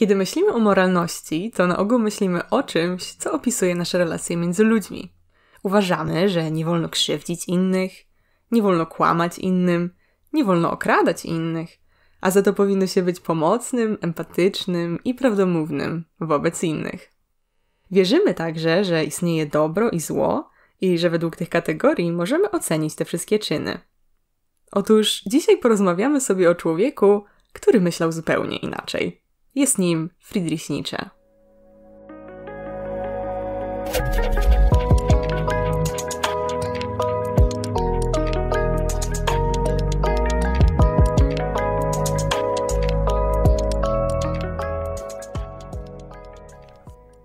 Kiedy myślimy o moralności, to na ogół myślimy o czymś, co opisuje nasze relacje między ludźmi. Uważamy, że nie wolno krzywdzić innych, nie wolno kłamać innym, nie wolno okradać innych, a za to powinno się być pomocnym, empatycznym i prawdomównym wobec innych. Wierzymy także, że istnieje dobro i zło i że według tych kategorii możemy ocenić te wszystkie czyny. Otóż dzisiaj porozmawiamy sobie o człowieku, który myślał zupełnie inaczej. Jest nim Friedrich Nietzsche.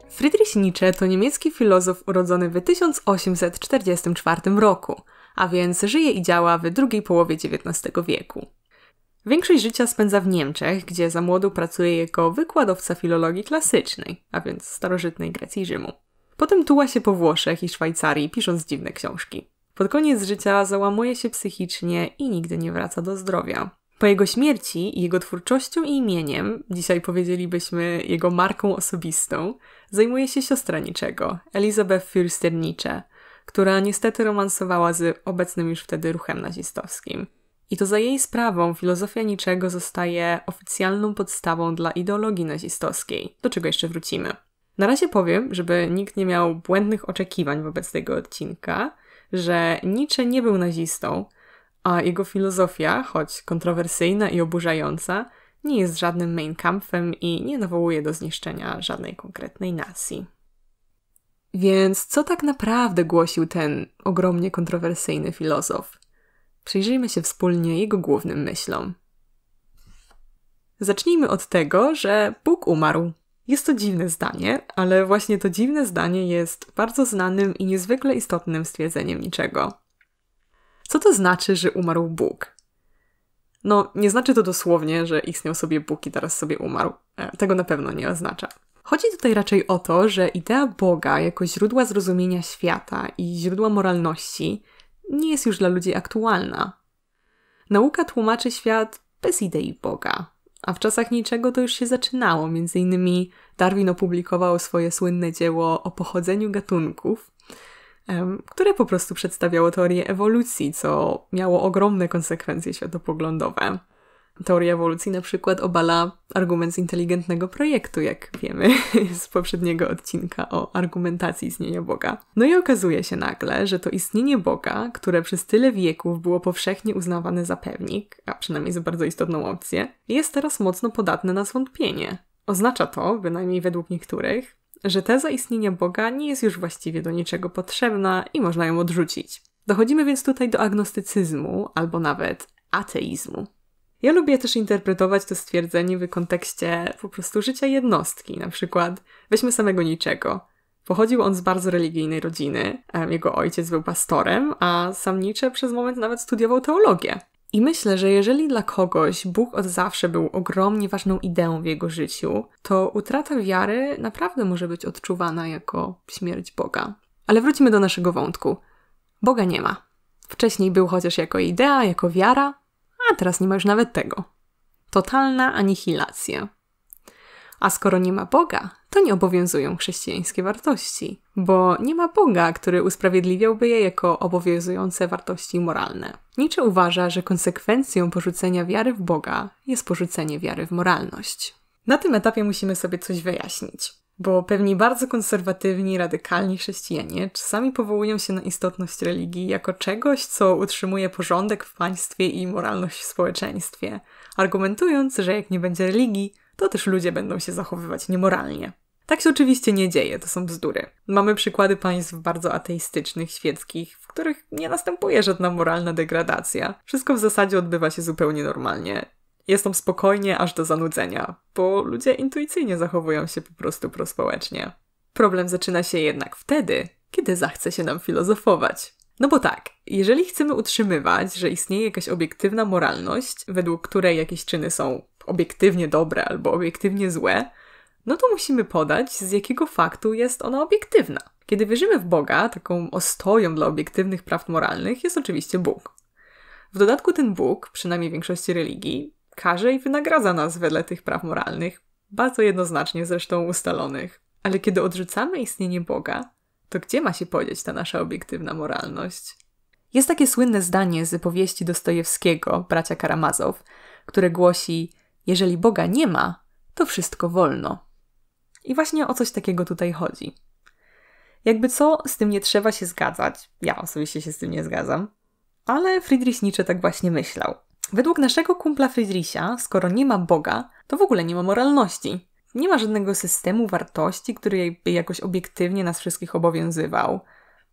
Friedrich Nietzsche to niemiecki filozof urodzony w 1844 roku, a więc żyje i działa w drugiej połowie XIX wieku. Większość życia spędza w Niemczech, gdzie za młodu pracuje jako wykładowca filologii klasycznej, a więc starożytnej Grecji i Rzymu. Potem tuła się po Włoszech i Szwajcarii, pisząc dziwne książki. Pod koniec życia załamuje się psychicznie i nigdy nie wraca do zdrowia. Po jego śmierci, jego twórczością i imieniem, dzisiaj powiedzielibyśmy jego marką osobistą, zajmuje się siostra niczego, Elizabeth Fürsternicze, która niestety romansowała z obecnym już wtedy ruchem nazistowskim. I to za jej sprawą filozofia niczego zostaje oficjalną podstawą dla ideologii nazistowskiej, do czego jeszcze wrócimy. Na razie powiem, żeby nikt nie miał błędnych oczekiwań wobec tego odcinka, że Nietzsche nie był nazistą, a jego filozofia, choć kontrowersyjna i oburzająca, nie jest żadnym main campem i nie nawołuje do zniszczenia żadnej konkretnej nacji. Więc co tak naprawdę głosił ten ogromnie kontrowersyjny filozof? Przyjrzyjmy się wspólnie jego głównym myślom. Zacznijmy od tego, że Bóg umarł. Jest to dziwne zdanie, ale właśnie to dziwne zdanie jest bardzo znanym i niezwykle istotnym stwierdzeniem niczego. Co to znaczy, że umarł Bóg? No, nie znaczy to dosłownie, że istniał sobie Bóg i teraz sobie umarł. E, tego na pewno nie oznacza. Chodzi tutaj raczej o to, że idea Boga jako źródła zrozumienia świata i źródła moralności nie jest już dla ludzi aktualna. Nauka tłumaczy świat bez idei Boga, a w czasach niczego to już się zaczynało. Między innymi Darwin opublikował swoje słynne dzieło o pochodzeniu gatunków, które po prostu przedstawiało teorię ewolucji, co miało ogromne konsekwencje światopoglądowe. Teoria ewolucji na przykład obala argument z inteligentnego projektu, jak wiemy z poprzedniego odcinka o argumentacji istnienia Boga. No i okazuje się nagle, że to istnienie Boga, które przez tyle wieków było powszechnie uznawane za pewnik, a przynajmniej za bardzo istotną opcję, jest teraz mocno podatne na zwątpienie. Oznacza to, bynajmniej według niektórych, że teza istnienia Boga nie jest już właściwie do niczego potrzebna i można ją odrzucić. Dochodzimy więc tutaj do agnostycyzmu albo nawet ateizmu. Ja lubię też interpretować to stwierdzenie w kontekście po prostu życia jednostki. Na przykład, weźmy samego niczego. Pochodził on z bardzo religijnej rodziny, jego ojciec był pastorem, a sam Nicze przez moment nawet studiował teologię. I myślę, że jeżeli dla kogoś Bóg od zawsze był ogromnie ważną ideą w jego życiu, to utrata wiary naprawdę może być odczuwana jako śmierć Boga. Ale wróćmy do naszego wątku. Boga nie ma. Wcześniej był chociaż jako idea, jako wiara, a teraz nie ma już nawet tego. Totalna anihilacja. A skoro nie ma Boga, to nie obowiązują chrześcijańskie wartości, bo nie ma Boga, który usprawiedliwiałby je jako obowiązujące wartości moralne. Nietzsche uważa, że konsekwencją porzucenia wiary w Boga jest porzucenie wiary w moralność. Na tym etapie musimy sobie coś wyjaśnić bo pewni bardzo konserwatywni, radykalni chrześcijanie czasami powołują się na istotność religii jako czegoś, co utrzymuje porządek w państwie i moralność w społeczeństwie, argumentując, że jak nie będzie religii, to też ludzie będą się zachowywać niemoralnie. Tak się oczywiście nie dzieje, to są bzdury. Mamy przykłady państw bardzo ateistycznych, świeckich, w których nie następuje żadna moralna degradacja. Wszystko w zasadzie odbywa się zupełnie normalnie jest on spokojnie aż do zanudzenia, bo ludzie intuicyjnie zachowują się po prostu prospołecznie. Problem zaczyna się jednak wtedy, kiedy zachce się nam filozofować. No bo tak, jeżeli chcemy utrzymywać, że istnieje jakaś obiektywna moralność, według której jakieś czyny są obiektywnie dobre albo obiektywnie złe, no to musimy podać, z jakiego faktu jest ona obiektywna. Kiedy wierzymy w Boga, taką ostoją dla obiektywnych praw moralnych jest oczywiście Bóg. W dodatku ten Bóg, przynajmniej w większości religii, karze i wynagradza nas wedle tych praw moralnych, bardzo jednoznacznie zresztą ustalonych. Ale kiedy odrzucamy istnienie Boga, to gdzie ma się podzieć ta nasza obiektywna moralność? Jest takie słynne zdanie z powieści Dostojewskiego, bracia Karamazow, które głosi: Jeżeli Boga nie ma, to wszystko wolno. I właśnie o coś takiego tutaj chodzi. Jakby co, z tym nie trzeba się zgadzać. Ja osobiście się z tym nie zgadzam. Ale Friedrich Nietzsche tak właśnie myślał. Według naszego kumpla Friedricha, skoro nie ma Boga, to w ogóle nie ma moralności. Nie ma żadnego systemu wartości, który by jakoś obiektywnie nas wszystkich obowiązywał.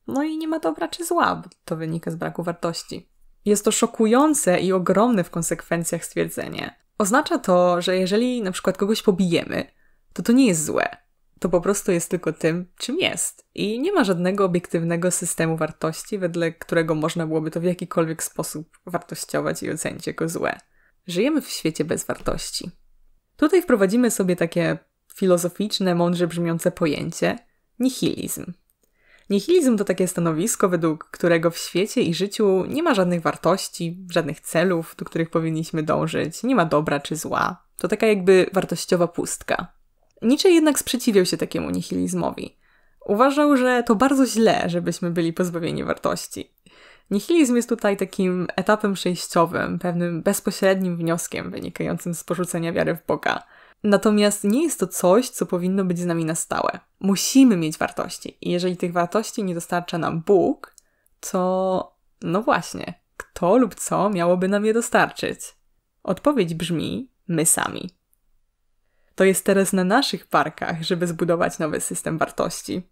No i nie ma dobra czy zła, bo to wynika z braku wartości. Jest to szokujące i ogromne w konsekwencjach stwierdzenie. Oznacza to, że jeżeli na przykład kogoś pobijemy, to to nie jest złe to po prostu jest tylko tym, czym jest. I nie ma żadnego obiektywnego systemu wartości, wedle którego można byłoby to w jakikolwiek sposób wartościować i ocenić jako złe. Żyjemy w świecie bez wartości. Tutaj wprowadzimy sobie takie filozoficzne, mądrze brzmiące pojęcie nihilizm. Nihilizm to takie stanowisko, według którego w świecie i życiu nie ma żadnych wartości, żadnych celów, do których powinniśmy dążyć, nie ma dobra czy zła. To taka jakby wartościowa pustka. Nietzsche jednak sprzeciwiał się takiemu nihilizmowi. Uważał, że to bardzo źle, żebyśmy byli pozbawieni wartości. Nihilizm jest tutaj takim etapem przejściowym, pewnym bezpośrednim wnioskiem wynikającym z porzucenia wiary w Boga. Natomiast nie jest to coś, co powinno być z nami na stałe. Musimy mieć wartości i jeżeli tych wartości nie dostarcza nam Bóg, to no właśnie, kto lub co miałoby nam je dostarczyć? Odpowiedź brzmi my sami. To jest teraz na naszych parkach, żeby zbudować nowy system wartości.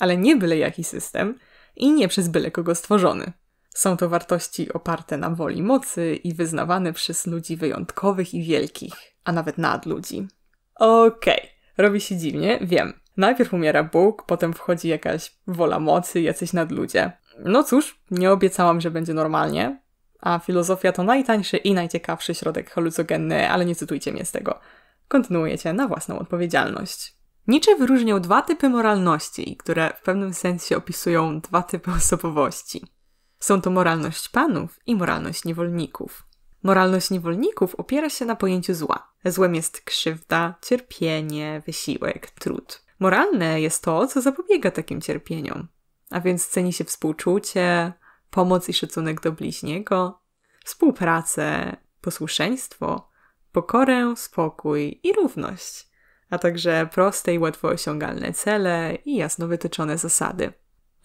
Ale nie byle jaki system i nie przez byle kogo stworzony. Są to wartości oparte na woli mocy i wyznawane przez ludzi wyjątkowych i wielkich, a nawet nadludzi. Okej, okay. robi się dziwnie, wiem. Najpierw umiera Bóg, potem wchodzi jakaś wola mocy, jacyś nadludzie. No cóż, nie obiecałam, że będzie normalnie, a filozofia to najtańszy i najciekawszy środek halucogenny, ale nie cytujcie mnie z tego kontynuujecie na własną odpowiedzialność. Nietzsche wyróżniał dwa typy moralności, które w pewnym sensie opisują dwa typy osobowości. Są to moralność panów i moralność niewolników. Moralność niewolników opiera się na pojęciu zła. Złem jest krzywda, cierpienie, wysiłek, trud. Moralne jest to, co zapobiega takim cierpieniom, a więc ceni się współczucie, pomoc i szacunek do bliźniego, współpracę, posłuszeństwo, pokorę, spokój i równość, a także proste i łatwo osiągalne cele i jasno wytyczone zasady.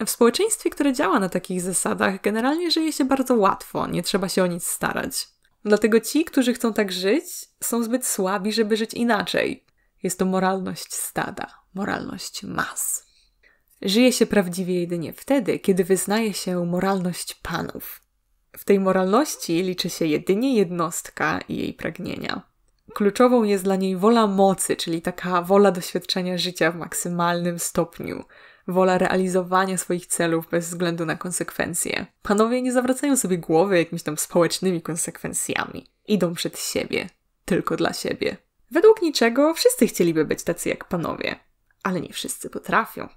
W społeczeństwie, które działa na takich zasadach, generalnie żyje się bardzo łatwo, nie trzeba się o nic starać. Dlatego ci, którzy chcą tak żyć, są zbyt słabi, żeby żyć inaczej. Jest to moralność stada, moralność mas. Żyje się prawdziwie jedynie wtedy, kiedy wyznaje się moralność panów, w tej moralności liczy się jedynie jednostka i jej pragnienia. Kluczową jest dla niej wola mocy, czyli taka wola doświadczenia życia w maksymalnym stopniu, wola realizowania swoich celów bez względu na konsekwencje. Panowie nie zawracają sobie głowy jakimiś tam społecznymi konsekwencjami. Idą przed siebie, tylko dla siebie. Według niczego wszyscy chcieliby być tacy jak panowie, ale nie wszyscy potrafią.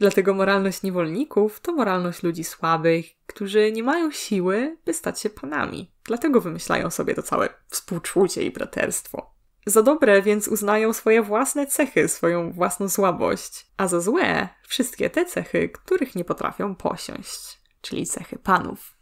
Dlatego moralność niewolników to moralność ludzi słabych, którzy nie mają siły, by stać się panami. Dlatego wymyślają sobie to całe współczucie i braterstwo. Za dobre więc uznają swoje własne cechy, swoją własną słabość, a za złe wszystkie te cechy, których nie potrafią posiąść, czyli cechy panów.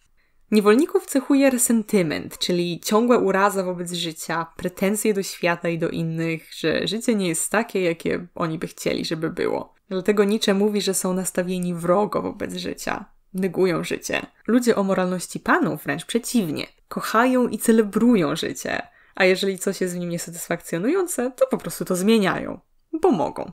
Niewolników cechuje resentyment, czyli ciągła uraza wobec życia, pretensje do świata i do innych, że życie nie jest takie, jakie oni by chcieli, żeby było. Dlatego Nietzsche mówi, że są nastawieni wrogo wobec życia, negują życie. Ludzie o moralności panu wręcz przeciwnie, kochają i celebrują życie, a jeżeli coś jest w nim niesatysfakcjonujące, to po prostu to zmieniają, bo mogą.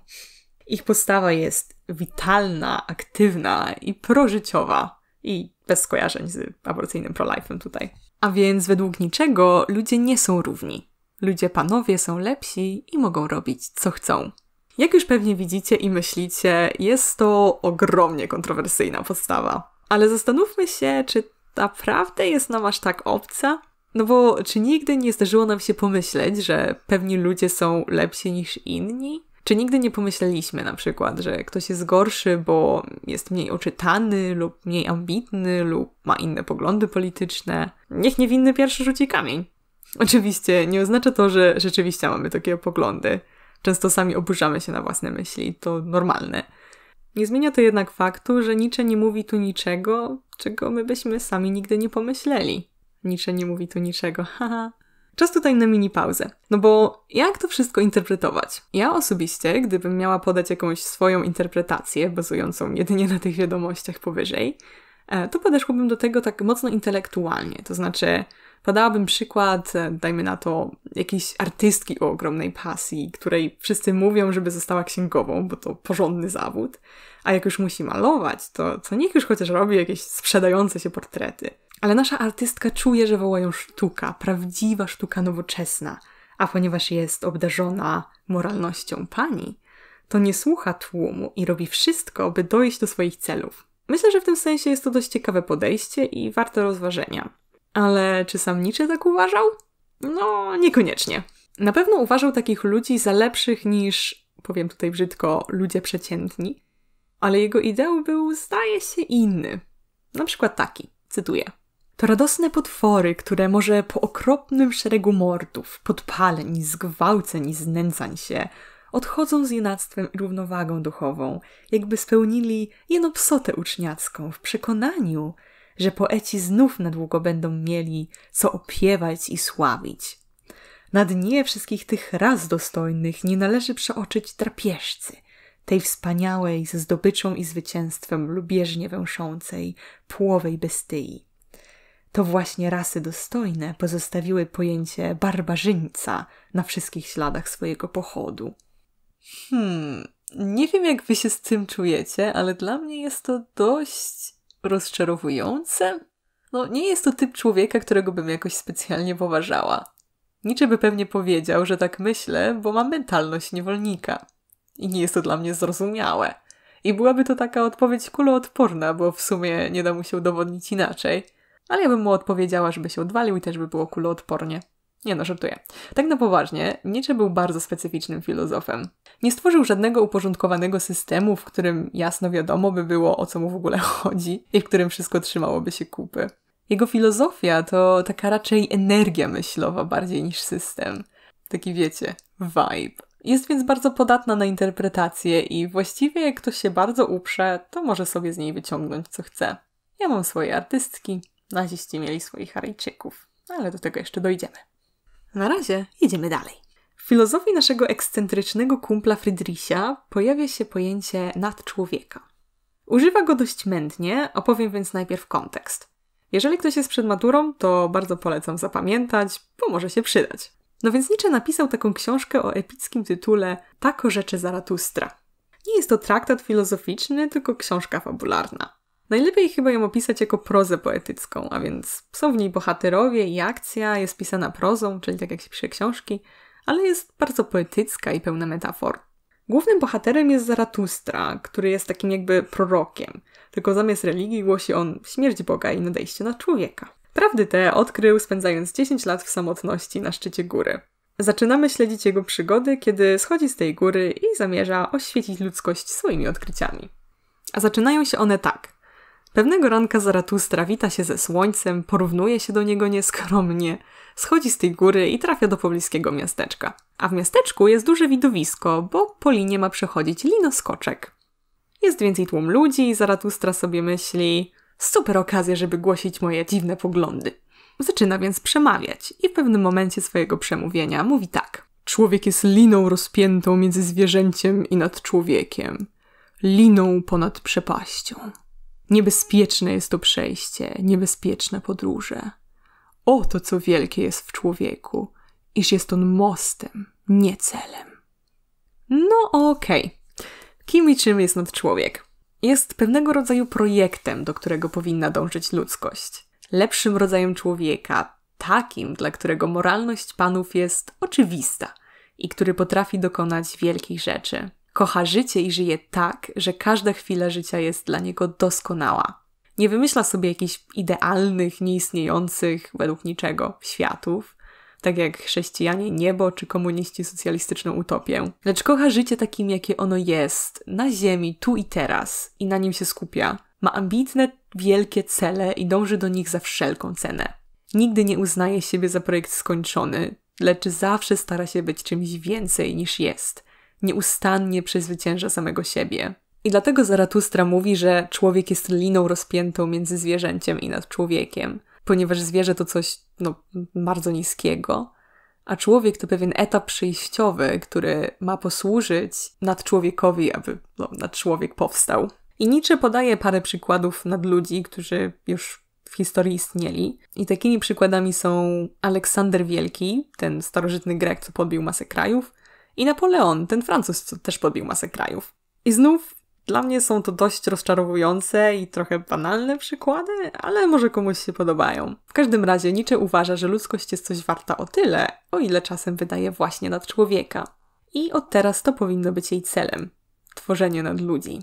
Ich postawa jest witalna, aktywna i prożyciowa. I bez skojarzeń z aborcyjnym pro-life'em tutaj. A więc według niczego ludzie nie są równi. Ludzie panowie są lepsi i mogą robić co chcą. Jak już pewnie widzicie i myślicie, jest to ogromnie kontrowersyjna postawa. Ale zastanówmy się, czy naprawdę jest nam aż tak obca? No bo czy nigdy nie zdarzyło nam się pomyśleć, że pewni ludzie są lepsi niż inni? Czy nigdy nie pomyśleliśmy na przykład, że ktoś jest gorszy, bo jest mniej oczytany lub mniej ambitny lub ma inne poglądy polityczne? Niech niewinny pierwszy rzuci kamień. Oczywiście nie oznacza to, że rzeczywiście mamy takie poglądy. Często sami oburzamy się na własne myśli, to normalne. Nie zmienia to jednak faktu, że Nietzsche nie mówi tu niczego, czego my byśmy sami nigdy nie pomyśleli. Nietzsche nie mówi tu niczego, haha. Czas tutaj na mini pauzę. No bo jak to wszystko interpretować? Ja osobiście, gdybym miała podać jakąś swoją interpretację, bazującą jedynie na tych wiadomościach powyżej, e, to podeszłabym do tego tak mocno intelektualnie. To znaczy, Podałabym przykład, e, dajmy na to, jakiejś artystki o ogromnej pasji, której wszyscy mówią, żeby została księgową, bo to porządny zawód. A jak już musi malować, to, to niech już chociaż robi jakieś sprzedające się portrety. Ale nasza artystka czuje, że woła ją sztuka, prawdziwa sztuka nowoczesna. A ponieważ jest obdarzona moralnością pani, to nie słucha tłumu i robi wszystko, by dojść do swoich celów. Myślę, że w tym sensie jest to dość ciekawe podejście i warte rozważenia. Ale czy sam Nietzsche tak uważał? No, niekoniecznie. Na pewno uważał takich ludzi za lepszych niż, powiem tutaj brzydko, ludzie przeciętni, ale jego ideał był, zdaje się, inny. Na przykład taki, cytuję. To radosne potwory, które może po okropnym szeregu mordów, podpaleń, zgwałceń i znęcań się odchodzą z jenactwem i równowagą duchową, jakby spełnili jeno psotę uczniacką w przekonaniu, że poeci znów na długo będą mieli co opiewać i sławić. Na dnie wszystkich tych raz dostojnych nie należy przeoczyć drapieżcy, tej wspaniałej ze zdobyczą i zwycięstwem lubieżnie węszącej, płowej bestyi. To właśnie rasy dostojne pozostawiły pojęcie barbarzyńca na wszystkich śladach swojego pochodu. Hmm, nie wiem jak wy się z tym czujecie, ale dla mnie jest to dość rozczarowujące. No, nie jest to typ człowieka, którego bym jakoś specjalnie poważała. Niczego by pewnie powiedział, że tak myślę, bo mam mentalność niewolnika. I nie jest to dla mnie zrozumiałe. I byłaby to taka odpowiedź kuloodporna, bo w sumie nie da mu się udowodnić inaczej. Ale ja bym mu odpowiedziała, żeby się odwalił i też by było kuloodpornie. Nie no, żartuję. Tak na poważnie, Nietzsche był bardzo specyficznym filozofem. Nie stworzył żadnego uporządkowanego systemu, w którym jasno wiadomo by było, o co mu w ogóle chodzi i w którym wszystko trzymałoby się kupy. Jego filozofia to taka raczej energia myślowa bardziej niż system. Taki wiecie, vibe. Jest więc bardzo podatna na interpretację i właściwie jak ktoś się bardzo uprze, to może sobie z niej wyciągnąć co chce. Ja mam swoje artystki, naziści mieli swoich Haryjczyków, ale do tego jeszcze dojdziemy. Na razie idziemy dalej. W filozofii naszego ekscentrycznego kumpla Friedricha pojawia się pojęcie nadczłowieka. Używa go dość mętnie, opowiem więc najpierw kontekst. Jeżeli ktoś jest przed maturą, to bardzo polecam zapamiętać, bo może się przydać. No więc Nietzsche napisał taką książkę o epickim tytule Tako rzeczy Zaratustra. Nie jest to traktat filozoficzny, tylko książka fabularna. Najlepiej chyba ją opisać jako prozę poetycką, a więc są w niej bohaterowie i akcja jest pisana prozą, czyli tak jak się pisze książki, ale jest bardzo poetycka i pełna metafor. Głównym bohaterem jest Zaratustra, który jest takim jakby prorokiem, tylko zamiast religii głosi on śmierć Boga i nadejście na człowieka. Prawdy te odkrył spędzając 10 lat w samotności na szczycie góry. Zaczynamy śledzić jego przygody, kiedy schodzi z tej góry i zamierza oświecić ludzkość swoimi odkryciami. A zaczynają się one tak. Pewnego ranka Zaratustra wita się ze słońcem, porównuje się do niego nieskromnie, schodzi z tej góry i trafia do pobliskiego miasteczka. A w miasteczku jest duże widowisko, bo po linie ma przechodzić linoskoczek. Jest więcej tłum ludzi i Zaratustra sobie myśli super okazja, żeby głosić moje dziwne poglądy. Zaczyna więc przemawiać i w pewnym momencie swojego przemówienia mówi tak. Człowiek jest liną rozpiętą między zwierzęciem i nad człowiekiem. Liną ponad przepaścią. Niebezpieczne jest to przejście, niebezpieczne podróże. Oto co wielkie jest w człowieku, iż jest on mostem, nie celem. No okej. Okay. Kim i czym jest nad człowiek? Jest pewnego rodzaju projektem, do którego powinna dążyć ludzkość. Lepszym rodzajem człowieka, takim, dla którego moralność panów jest oczywista i który potrafi dokonać wielkich rzeczy kocha życie i żyje tak, że każda chwila życia jest dla niego doskonała. Nie wymyśla sobie jakichś idealnych, nieistniejących według niczego światów, tak jak chrześcijanie niebo czy komuniści socjalistyczną utopię, lecz kocha życie takim, jakie ono jest, na ziemi, tu i teraz i na nim się skupia. Ma ambitne, wielkie cele i dąży do nich za wszelką cenę. Nigdy nie uznaje siebie za projekt skończony, lecz zawsze stara się być czymś więcej niż jest nieustannie przezwycięża samego siebie. I dlatego Zaratustra mówi, że człowiek jest liną rozpiętą między zwierzęciem i nad człowiekiem, ponieważ zwierzę to coś no, bardzo niskiego, a człowiek to pewien etap przejściowy, który ma posłużyć nad człowiekowi, aby no, nad człowiek powstał. I Nietzsche podaje parę przykładów nad ludzi, którzy już w historii istnieli. I takimi przykładami są Aleksander Wielki, ten starożytny Grek, co podbił masę krajów, i Napoleon, ten Francuz, co też podbił masę krajów. I znów dla mnie są to dość rozczarowujące i trochę banalne przykłady, ale może komuś się podobają. W każdym razie Nietzsche uważa, że ludzkość jest coś warta o tyle, o ile czasem wydaje właśnie nad człowieka. I od teraz to powinno być jej celem tworzenie nad ludzi.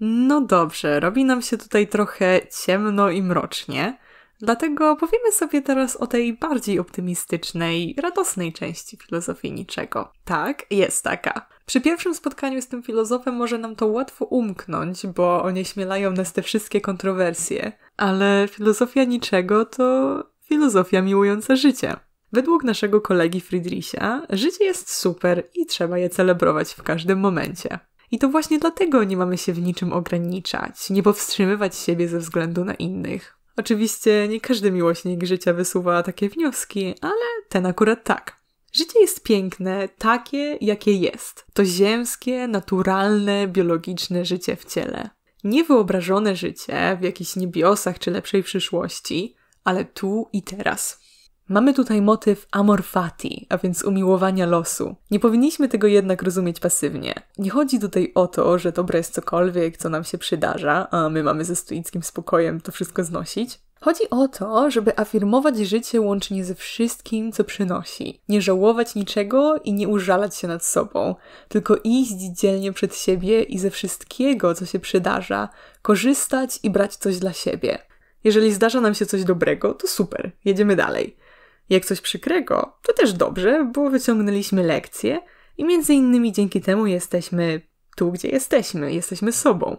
No dobrze, robi nam się tutaj trochę ciemno i mrocznie. Dlatego powiemy sobie teraz o tej bardziej optymistycznej, radosnej części filozofii niczego. Tak, jest taka. Przy pierwszym spotkaniu z tym filozofem może nam to łatwo umknąć, bo onieśmielają nas te wszystkie kontrowersje, ale filozofia niczego to filozofia miłująca życie. Według naszego kolegi Friedricha, życie jest super i trzeba je celebrować w każdym momencie. I to właśnie dlatego nie mamy się w niczym ograniczać, nie powstrzymywać siebie ze względu na innych. Oczywiście nie każdy miłośnik życia wysuwa takie wnioski, ale ten akurat tak. Życie jest piękne, takie jakie jest. To ziemskie, naturalne, biologiczne życie w ciele. Niewyobrażone życie w jakichś niebiosach czy lepszej przyszłości, ale tu i teraz. Mamy tutaj motyw amor fati, a więc umiłowania losu. Nie powinniśmy tego jednak rozumieć pasywnie. Nie chodzi tutaj o to, że dobre jest cokolwiek, co nam się przydarza, a my mamy ze stoickim spokojem to wszystko znosić. Chodzi o to, żeby afirmować życie łącznie ze wszystkim, co przynosi. Nie żałować niczego i nie użalać się nad sobą, tylko iść dzielnie przed siebie i ze wszystkiego, co się przydarza, korzystać i brać coś dla siebie. Jeżeli zdarza nam się coś dobrego, to super, jedziemy dalej. Jak coś przykrego, to też dobrze, bo wyciągnęliśmy lekcje i między innymi dzięki temu jesteśmy tu, gdzie jesteśmy, jesteśmy sobą.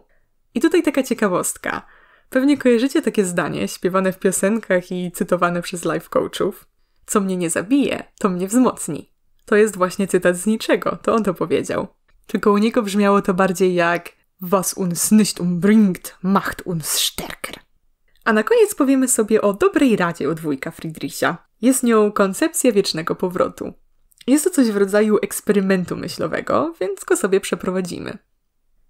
I tutaj taka ciekawostka. Pewnie kojarzycie takie zdanie śpiewane w piosenkach i cytowane przez life coachów. Co mnie nie zabije, to mnie wzmocni. To jest właśnie cytat z niczego, to on to powiedział. Tylko u niego brzmiało to bardziej jak Was uns nicht umbringt, macht uns stärker. A na koniec powiemy sobie o dobrej radzie od wujka Friedricha. Jest nią koncepcja wiecznego powrotu. Jest to coś w rodzaju eksperymentu myślowego, więc go sobie przeprowadzimy.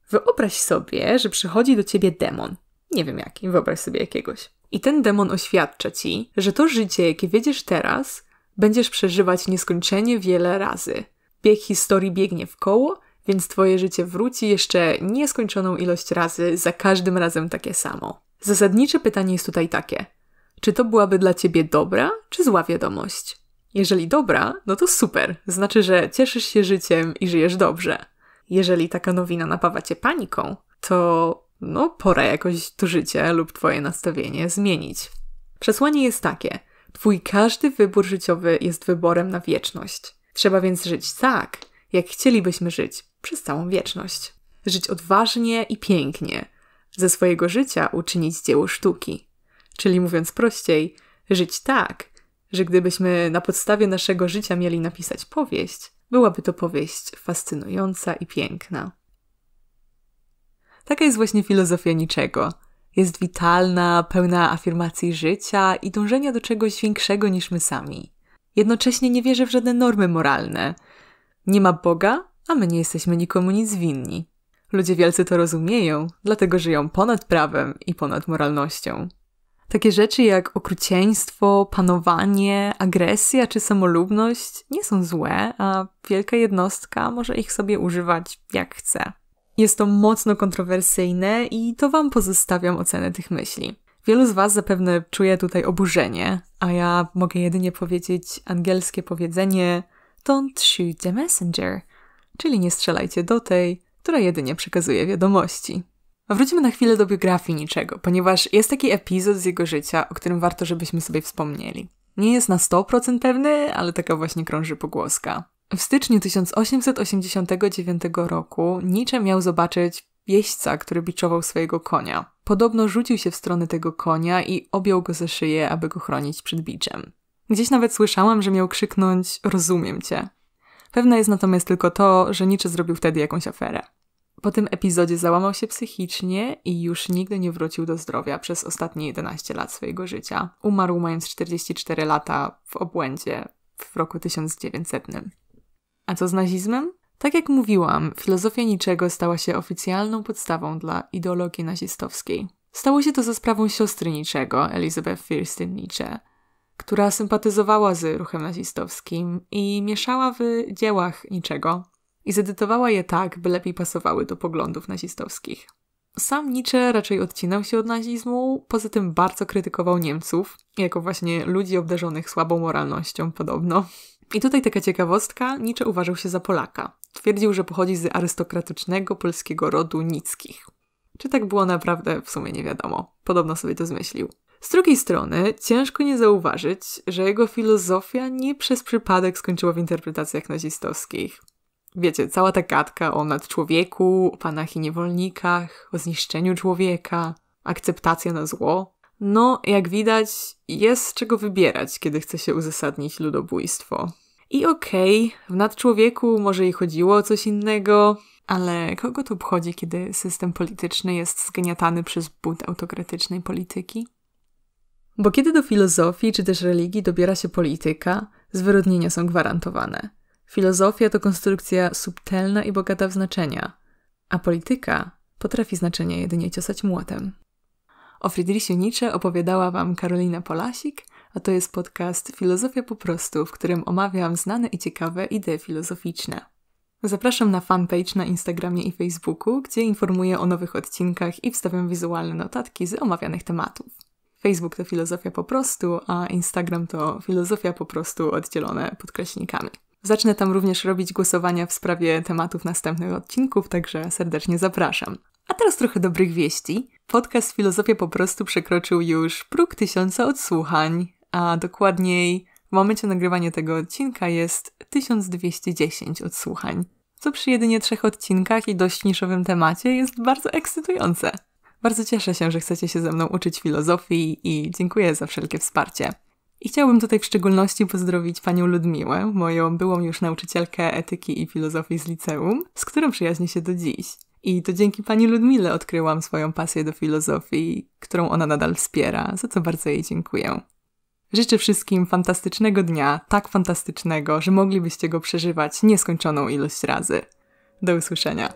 Wyobraź sobie, że przychodzi do ciebie demon. Nie wiem jaki, wyobraź sobie jakiegoś. I ten demon oświadcza ci, że to życie, jakie wiedziesz teraz, będziesz przeżywać nieskończenie wiele razy. Bieg historii biegnie w koło, więc twoje życie wróci jeszcze nieskończoną ilość razy, za każdym razem takie samo. Zasadnicze pytanie jest tutaj takie: czy to byłaby dla ciebie dobra czy zła wiadomość? Jeżeli dobra, no to super, znaczy, że cieszysz się życiem i żyjesz dobrze. Jeżeli taka nowina napawa cię paniką, to no pora jakoś to życie lub twoje nastawienie zmienić. Przesłanie jest takie: twój każdy wybór życiowy jest wyborem na wieczność. Trzeba więc żyć tak, jak chcielibyśmy żyć przez całą wieczność. Żyć odważnie i pięknie, ze swojego życia uczynić dzieło sztuki. Czyli mówiąc prościej, żyć tak, że gdybyśmy na podstawie naszego życia mieli napisać powieść, byłaby to powieść fascynująca i piękna. Taka jest właśnie filozofia niczego. Jest witalna, pełna afirmacji życia i dążenia do czegoś większego niż my sami. Jednocześnie nie wierzy w żadne normy moralne. Nie ma Boga, a my nie jesteśmy nikomu nic winni. Ludzie wielcy to rozumieją, dlatego żyją ponad prawem i ponad moralnością. Takie rzeczy jak okrucieństwo, panowanie, agresja czy samolubność nie są złe, a wielka jednostka może ich sobie używać jak chce. Jest to mocno kontrowersyjne i to Wam pozostawiam ocenę tych myśli. Wielu z Was zapewne czuje tutaj oburzenie, a ja mogę jedynie powiedzieć angielskie powiedzenie Don't shoot the messenger, czyli nie strzelajcie do tej, która jedynie przekazuje wiadomości. Wróćmy na chwilę do biografii Niczego, ponieważ jest taki epizod z jego życia, o którym warto, żebyśmy sobie wspomnieli. Nie jest na 100% pewny, ale taka właśnie krąży pogłoska. W styczniu 1889 roku Nicze miał zobaczyć jeźdźca, który biczował swojego konia. Podobno rzucił się w stronę tego konia i objął go za szyję, aby go chronić przed biczem. Gdzieś nawet słyszałam, że miał krzyknąć rozumiem cię. Pewne jest natomiast tylko to, że Nietzsche zrobił wtedy jakąś aferę. Po tym epizodzie załamał się psychicznie i już nigdy nie wrócił do zdrowia przez ostatnie 11 lat swojego życia. Umarł mając 44 lata w obłędzie w roku 1900. A co z nazizmem? Tak jak mówiłam, filozofia niczego stała się oficjalną podstawą dla ideologii nazistowskiej. Stało się to za sprawą siostry niczego, Elizabeth Firstein Nietzsche która sympatyzowała z ruchem nazistowskim i mieszała w dziełach niczego i zedytowała je tak, by lepiej pasowały do poglądów nazistowskich. Sam Nietzsche raczej odcinał się od nazizmu, poza tym bardzo krytykował Niemców, jako właśnie ludzi obdarzonych słabą moralnością podobno. I tutaj taka ciekawostka, Nietzsche uważał się za Polaka. Twierdził, że pochodzi z arystokratycznego polskiego rodu Nickich. Czy tak było naprawdę, w sumie nie wiadomo. Podobno sobie to zmyślił. Z drugiej strony, ciężko nie zauważyć, że jego filozofia nie przez przypadek skończyła w interpretacjach nazistowskich. Wiecie, cała ta gadka o nadczłowieku, o panach i niewolnikach, o zniszczeniu człowieka, akceptacja na zło. No, jak widać, jest z czego wybierać, kiedy chce się uzasadnić ludobójstwo. I okej, okay, w nadczłowieku może jej chodziło o coś innego, ale kogo to obchodzi, kiedy system polityczny jest zgniatany przez bunt autokratycznej polityki? Bo kiedy do filozofii czy też religii dobiera się polityka, zwyrodnienia są gwarantowane. Filozofia to konstrukcja subtelna i bogata w znaczenia, a polityka potrafi znaczenie jedynie ciosać młotem. O Friedrichu Nietzsche opowiadała Wam Karolina Polasik, a to jest podcast Filozofia po prostu, w którym omawiam znane i ciekawe idee filozoficzne. Zapraszam na fanpage na Instagramie i Facebooku, gdzie informuję o nowych odcinkach i wstawiam wizualne notatki z omawianych tematów. Facebook to filozofia po prostu, a Instagram to filozofia po prostu oddzielone podkreśnikami. Zacznę tam również robić głosowania w sprawie tematów następnych odcinków, także serdecznie zapraszam. A teraz trochę dobrych wieści. Podcast Filozofia po prostu przekroczył już próg tysiąca odsłuchań, a dokładniej w momencie nagrywania tego odcinka jest 1210 odsłuchań, co przy jedynie trzech odcinkach i dość niszowym temacie jest bardzo ekscytujące. Bardzo cieszę się, że chcecie się ze mną uczyć filozofii i dziękuję za wszelkie wsparcie. I chciałbym tutaj w szczególności pozdrowić panią Ludmiłę, moją byłą już nauczycielkę etyki i filozofii z liceum, z którą przyjaźnię się do dziś. I to dzięki pani Ludmile odkryłam swoją pasję do filozofii, którą ona nadal wspiera, za co bardzo jej dziękuję. Życzę wszystkim fantastycznego dnia, tak fantastycznego, że moglibyście go przeżywać nieskończoną ilość razy. Do usłyszenia.